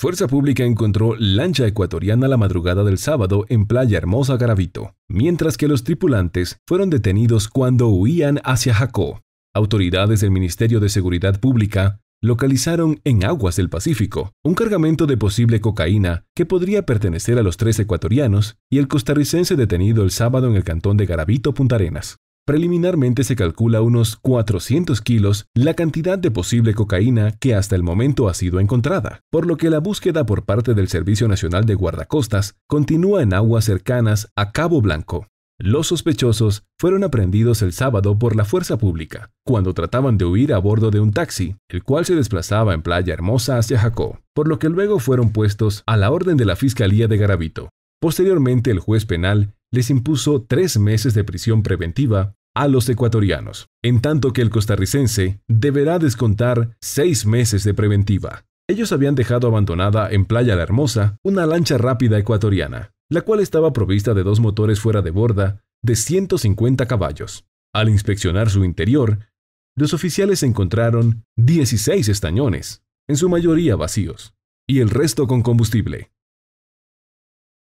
Fuerza Pública encontró lancha ecuatoriana la madrugada del sábado en Playa Hermosa Garavito, mientras que los tripulantes fueron detenidos cuando huían hacia Jacó. Autoridades del Ministerio de Seguridad Pública localizaron en aguas del Pacífico un cargamento de posible cocaína que podría pertenecer a los tres ecuatorianos y el costarricense detenido el sábado en el cantón de Garavito, Punta Arenas. Preliminarmente se calcula unos 400 kilos la cantidad de posible cocaína que hasta el momento ha sido encontrada, por lo que la búsqueda por parte del Servicio Nacional de Guardacostas continúa en aguas cercanas a Cabo Blanco. Los sospechosos fueron aprendidos el sábado por la fuerza pública, cuando trataban de huir a bordo de un taxi, el cual se desplazaba en Playa Hermosa hacia Jacó, por lo que luego fueron puestos a la orden de la Fiscalía de Garavito. Posteriormente, el juez penal les impuso tres meses de prisión preventiva a los ecuatorianos, en tanto que el costarricense deberá descontar seis meses de preventiva. Ellos habían dejado abandonada en Playa La Hermosa una lancha rápida ecuatoriana, la cual estaba provista de dos motores fuera de borda de 150 caballos. Al inspeccionar su interior, los oficiales encontraron 16 estañones, en su mayoría vacíos, y el resto con combustible.